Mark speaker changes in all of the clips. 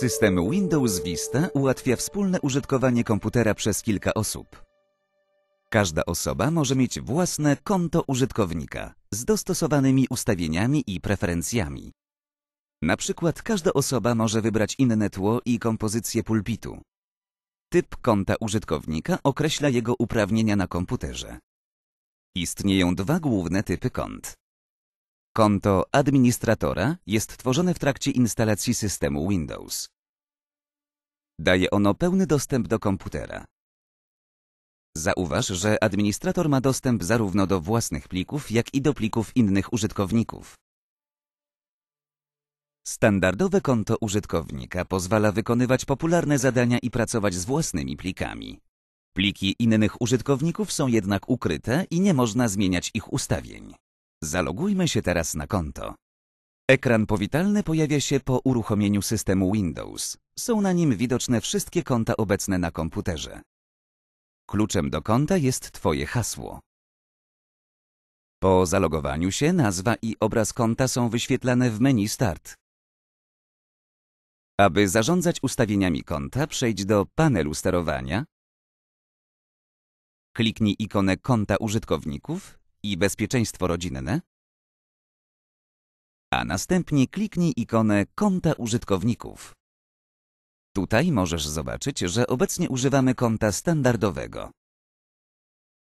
Speaker 1: System Windows Vista ułatwia wspólne użytkowanie komputera przez kilka osób. Każda osoba może mieć własne konto użytkownika z dostosowanymi ustawieniami i preferencjami. Na przykład każda osoba może wybrać inne tło i kompozycję pulpitu. Typ konta użytkownika określa jego uprawnienia na komputerze. Istnieją dwa główne typy kont. Konto administratora jest tworzone w trakcie instalacji systemu Windows. Daje ono pełny dostęp do komputera. Zauważ, że administrator ma dostęp zarówno do własnych plików, jak i do plików innych użytkowników. Standardowe konto użytkownika pozwala wykonywać popularne zadania i pracować z własnymi plikami. Pliki innych użytkowników są jednak ukryte i nie można zmieniać ich ustawień. Zalogujmy się teraz na konto. Ekran powitalny pojawia się po uruchomieniu systemu Windows. Są na nim widoczne wszystkie konta obecne na komputerze. Kluczem do konta jest Twoje hasło. Po zalogowaniu się nazwa i obraz konta są wyświetlane w menu Start. Aby zarządzać ustawieniami konta, przejdź do panelu sterowania, kliknij ikonę konta użytkowników i bezpieczeństwo rodzinne, a następnie kliknij ikonę konta użytkowników. Tutaj możesz zobaczyć, że obecnie używamy konta standardowego.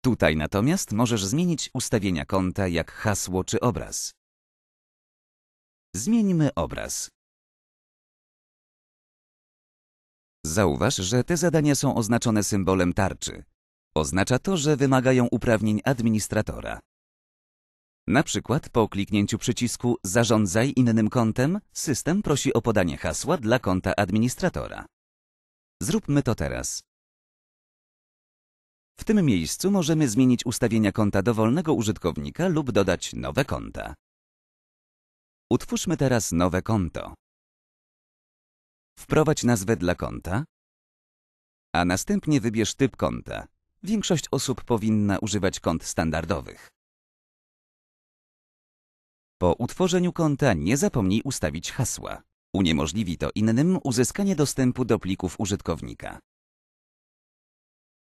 Speaker 1: Tutaj natomiast możesz zmienić ustawienia konta jak hasło czy obraz. Zmienimy obraz. Zauważ, że te zadania są oznaczone symbolem tarczy, Oznacza to, że wymagają uprawnień administratora. Na przykład po kliknięciu przycisku Zarządzaj innym kontem system prosi o podanie hasła dla konta administratora. Zróbmy to teraz. W tym miejscu możemy zmienić ustawienia konta dowolnego użytkownika lub dodać nowe konta. Utwórzmy teraz nowe konto. Wprowadź nazwę dla konta, a następnie wybierz typ konta Większość osób powinna używać kont standardowych. Po utworzeniu konta nie zapomnij ustawić hasła. Uniemożliwi to innym uzyskanie dostępu do plików użytkownika.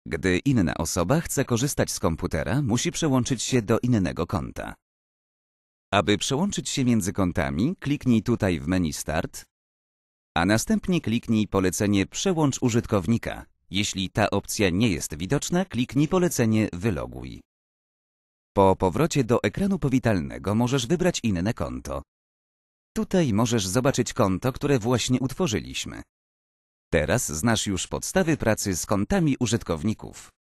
Speaker 1: Gdy inna osoba chce korzystać z komputera, musi przełączyć się do innego konta. Aby przełączyć się między kontami, kliknij tutaj w menu Start, a następnie kliknij polecenie Przełącz użytkownika. Jeśli ta opcja nie jest widoczna, kliknij polecenie Wyloguj. Po powrocie do ekranu powitalnego możesz wybrać inne konto. Tutaj możesz zobaczyć konto, które właśnie utworzyliśmy. Teraz znasz już podstawy pracy z kontami użytkowników.